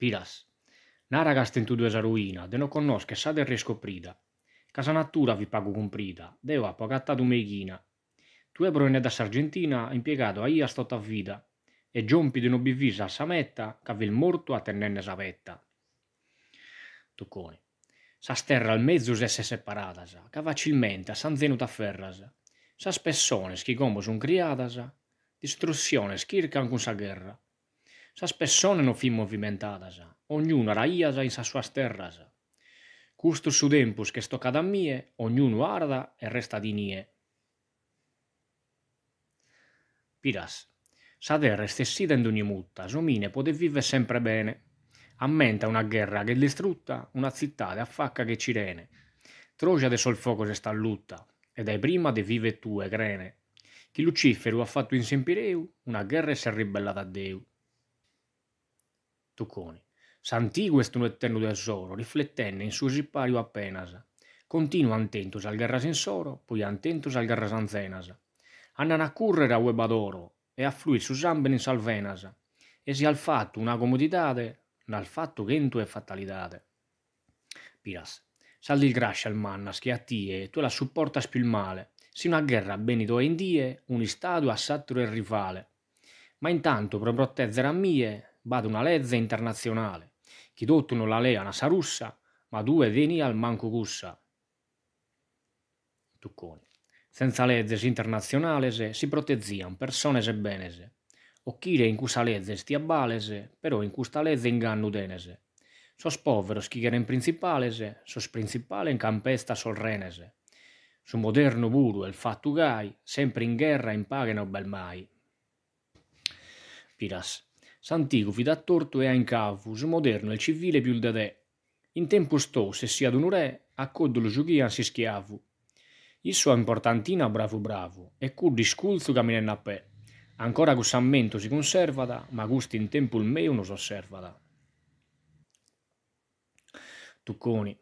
Piras. Nara gastentudesa ruina, de no conosca e sa de riscoprida. Casa natura vi pago comprida, deo ha pagattato meghina. Tu ebro ne da Sargentina impiegato a ia stotta vida, e giompi di no bivisa a sametta, cavil morto a tenenne sa vetta. Toccone. Sa sterra al mezzo se se separatasa, ca facilmente a san zenuta ferrasa. Sa spessone schi gombo son criatasa, distruzione schircan con sa guerra sa persone non fin movimentadas, ognuno raia sa in sa sua terras. Custo su tempus che sto cada mie, ognuno arda e resta di nie. Piras, sa terra è stessita in ogni mutta, somine pote vive sempre bene. Ammenta una guerra che è distrutta, una città de affacca che cirene. Troja de sol fuoco se sta a lutta, ed è prima de vive tue grene. Chi Lucifero ha fatto in Sempireu, una guerra e si è ribellata a Deu. Tucconi. Santigue stu eterno tesoro, riflettenne in suo sipario appenas. Continua antentos al guerra sensoro, poi antentos al guerra sanzenasa. Annan a currere a webadoro e a fluir su zamben in salvenas. E si al fatto una comoditate, dal fatto che ento è fatalitade. Piras. Saldi il grascia al manna, schiattie, e tu la supportas più il male. Sino a guerra benito in die, un istadio a satturo e rivale. Ma intanto, pro protezzere a mie, bada una lezza internazionale, chi dotto non la lea una russa, ma due veni al manco gussa. Tuccone. Senza lezzes internazionales si proteggian persone e benese. Occhire in cusa lezze stia balese, però in custa lezze inganno denese. Sos povero schighera in principalese, sos principale in campesta sol renese. Su moderno buru e il fattu gai, sempre in guerra impagano bel mai. Piras s'antico fida a torto e ha in cavus, moderno e civile più il dadè. In tempo sto, se sia ad un re, a coddolo giughian si schiavu. Isso è importantina bravo bravo, e cu di sculzo camminenna a pe. Ancora cu sammento si conservada, ma gusti in tempo il meo non s'osservada. Tucconi.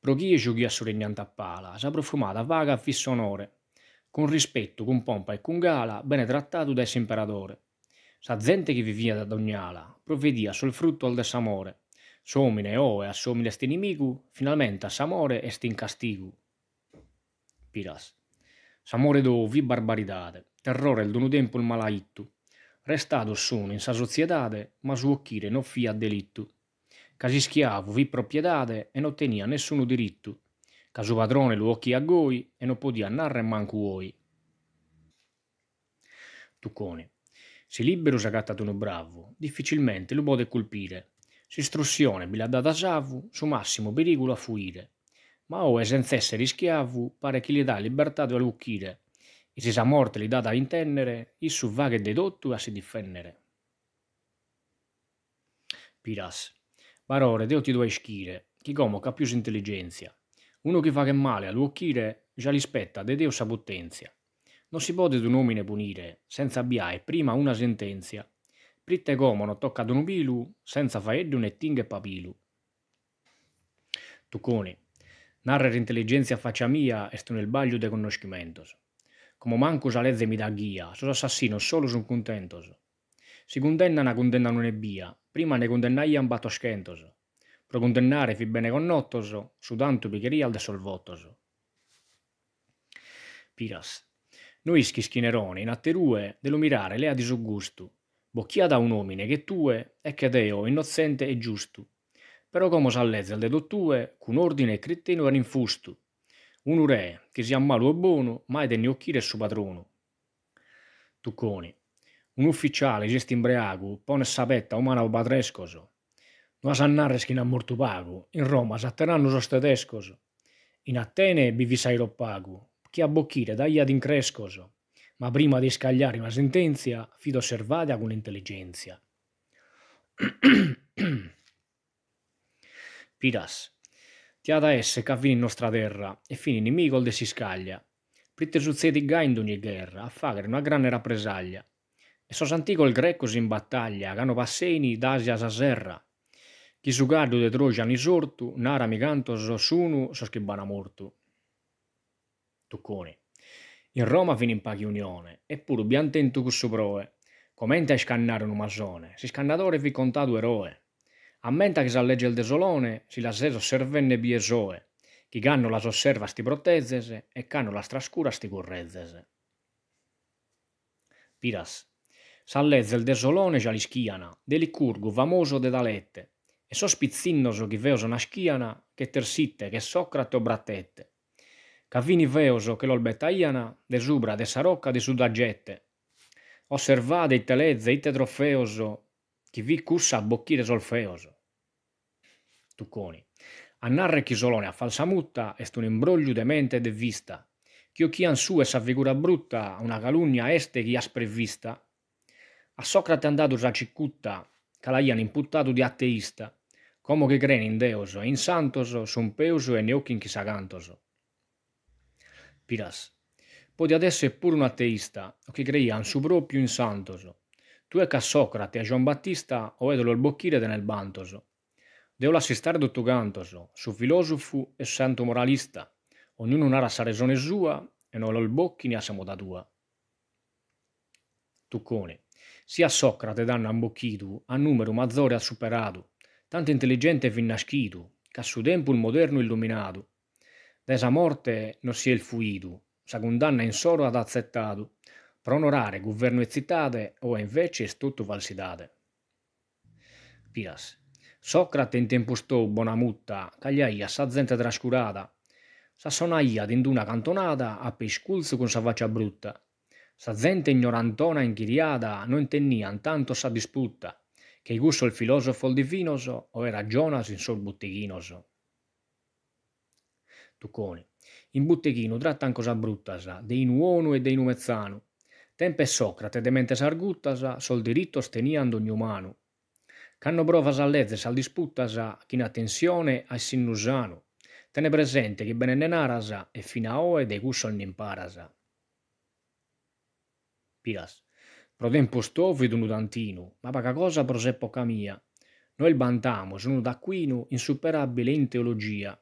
Proghie giughi a soregnante a pala, sa profumata vaga a fisso onore. Con rispetto, con pompa e con gala, bene trattato da esse imperatore sa gente che vivia da ogni provvedia sol frutto al de s'amore. o oe a somine sti nimicu, finalmente a s'amore est in castigo. Piras. S'amore dovi barbaridade, terrore il dono tempo il malaittu. Restado sono in sa sociedade, ma suocchire non fia delitto. Casi schiavo vi propriedade e non tenia nessuno diritto. Caso padrone lo occhi a goi e non podia narre manco voi. Tucconi. Se libero Liberus agattato uno bravo, difficilmente lo può colpire. Se strossione bi l'ha data savu, suo massimo pericolo a fuire. Ma o oe senza essere schiavo, pare che gli dà libertà di lucchire. E se sa morte gli dà a intendere, il issu va che dedotto a si difendere. Piras. Parole deo ti due schire, chi come ha più intelligenza. Uno che fa che male all'uocchire, già rispetta de deo sa potenzia. Non si pode un omine punire, senza abbiare prima una sentenzia. Pritte comono tocca ad un pilu, senza faeddu un tinghe papilu. Tuccone, narrer intelligenza faccia mia, est nel baglio de conoscimentos. Como manco sa lezze mi da ghia, sono assassino solo son contentos. Si condennano, non è via, prima ne condennaian battoschentos. Pro condennare fi bene connottos, su tanto piccheria al desolvottos. Piras, Noischi schinerone in atterue dello mirare lea disgusto, bocchiata un omine che tue e che deo innocente e giusto. Però come s'allezza il dedo tue, con ordine e cretino era infusto. Un re, che sia malo e buono, mai tenne occhiere suo padrono. Tucconi. Un ufficiale gesti imbriago, pone sapetta umana o patrescoso. Non sa schina a morto pago, in Roma s'atteranno sos tedescos. In Atene bivi sai pago, che abbocchire dagli ad increscoso, ma prima di scagliare una sentenza, fido osservate con intelligenza. Piras. Ti ha da esse che avvini in nostra terra e fini nemico de si scaglia. Pritte suzzedi ga in ogni guerra, a fare una grande rappresaglia. E so antico il greco si in battaglia, che hanno passeini d'Asia sa serra. Chi su gardo de Troia ni sortu, nara mi canto so sunu, so schibana mortu. Toccone. In Roma viene in paghi unione, eppure abbiamo tentato tucus proe. Comenta a scannare un masone, si scannatore vi conta due roe. Ammenta che si legge il desolone, si la seso servenne biesoe. Chi canno la sosserva sti protezzese e canno la strascura sti correzzese. Piras. Sallezza il desolone già li schiana, delicurgo famoso de dalette, e so spizzinnoso chi veoso una schiana, che tersitte, che Socrate o brattette. Cavini veoso che l'olbet aiana, de subra, de sarocca, de sudagette. Osservade il telezze, ite trofeoso, chi vi cussa a bocchire solfeoso. Tucconi. Annarre chi solone a falsamutta est un imbroglio de mente e de vista. Chio chian su e sa figura brutta, una calunnia este chi asprevista. A Socrate andato sa cicutta, calaian imputato di ateista, como che crene in deoso e in santoso, son peoso e neochin chissà cantoso piras. Poi adesso è pure un ateista, o che creia un suo proprio in santoso. Tu è che Socrate e Gian Battista o edolo il bocchire nel bantoso. Devo assistare tutto cantoso, su filosofo e santo moralista. Ognuno ha la sua ragione sua e non lo il bocchi ne ha da tua. Tuccone. Sia Socrate danno ambocchitu a numero mazzore ha superato, tanto intelligente e vinnaschitu, che a suo tempo il moderno illuminato, Desa morte non si è il fuidu, sa condanna in soro ad azzettadu. per onorare governo e cittade o invece è tutto falsidade. Pias. Socrate in tempo sto mutta, cagliaia sa gente trascurata. Sa sonaia d'induna cantonata a pesculzo con sa faccia brutta. Sa gente ignorantona inchiriada non tennian tanto sa disputa, che gusto il filosofo il divinoso o era Jonas in sol botteghinoso. Tucconi. In botteghino trattan cosa bruttasa, de in uonu e dei in Tempe Socrate de mente sarguttasa, sol diritto steniando ogni umano. Canno provas a lezze, sal disputtasa, chi in attenzione a sinnusano. Tene presente che bene ne narasa e fino a oe de gusso non Pilas. Pro tempo stofo ed un ma paca cosa pro seppo camia. Noi il bantamo, sono d'acquino, insuperabile in teologia,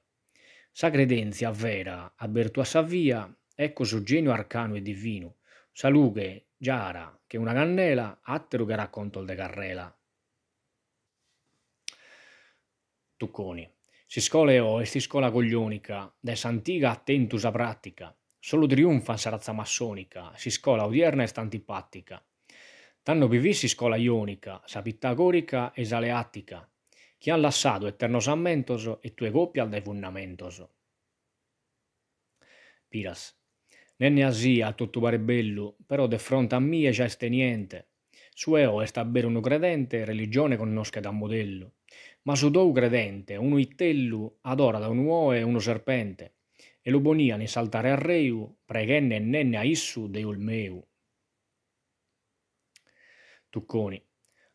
Sa credenzia vera, Abertua Savia, ecco genio arcano e divino, salughe, giara, che una cannela, attero che racconto il de carrela. Tucconi. Si scola eo e si scola coglionica, de s'antiga sa pratica, solo triunfa sa razza massonica, si scola odierna e st'antipattica. Tanno bivi si scola ionica, sa pitagorica e saleattica, chi ha lassato eternosammentos e tue coppie al devunnamento. Piras. Nenne asia a tutto pare bello, però de fronte a mie c'è este niente. Su eo est abbero un credente, religione conosca da modello. Ma su dou credente, uno ittellu, adora da un uoe e uno serpente. E lo bonia ne saltare a reu, preghenne nenne a issu deul meu. Tucconi.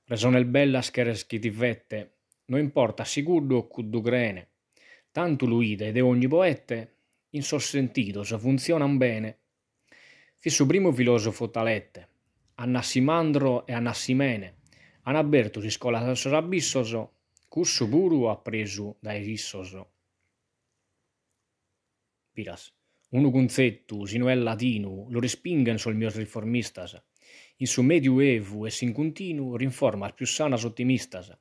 Resonel bellas bella schereschi ti vette, non importa sicurdo o cuddogrene, tanto l'uide de ogni poete, in suo sentito se funziona bene. Fisso primo filosofo talette, Anassimandro e Anassimene, Anabertus in scola sorabissoso, cusso puru ha preso da erissoso. Piras. Uno conzettu, sino è latino, lo respingen sol mios riformistas. In su medio evu e sin continuo rinforma più sana sanas ottimistas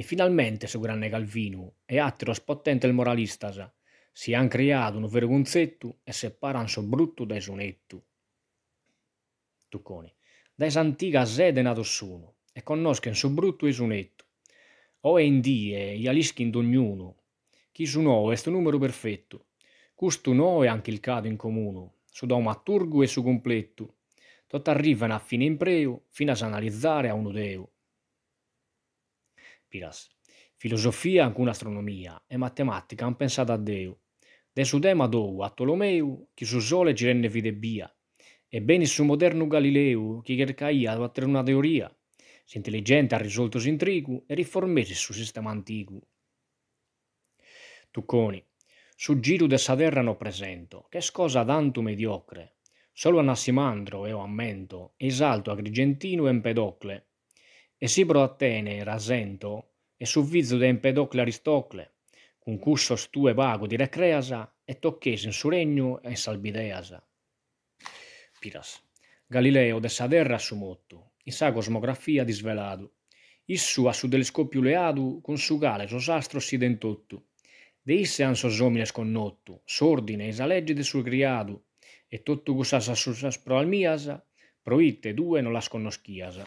e finalmente su grande Calvinu e attiros spottente il moralista, si han creato un vergonzetto e separan so brutto dai sunettu. Tucconi, dai s'antica sede nato sunu, e conoscono so brutto e sunettu. O è in die, gli alischi d'ognuno, chi su no è sto numero perfetto. Custo no è anche il cado in comuno, su da un e su completo. Tot arrivano a fine impreo, fino a s'analizzare a un udeo. Piras. Filosofia cun astronomia e matematica han pensato a Deu. De su tema dou a Tolomeu, chi su sole ci rende vide bia, e beni su moderno Galileu, chi cercaia ad attere una teoria. S'intelligente ha risolto s'intrigu e riformesi su sistema antico. Tucconi, su giro de sa terra no presento, che scosa tanto mediocre. Solo a Nassimandro e eo ammento, esalto agrigentino e Empedocle, e si pro Atene rasento, e suvviso Empedocle Aristocle, concussos tue vago di recreasa, e tocchesi in su regno e in salbideasa. Piras. Galileo de Saderra motto, in sa cosmografia disvelado. Issu a su telescopio leadu, con su gale si sidentottu. De isse ansos homines connottu, sordine e sa legge de sul criadu, e tottu cusas sus pro almiasa, proitte due non las connoschiasa.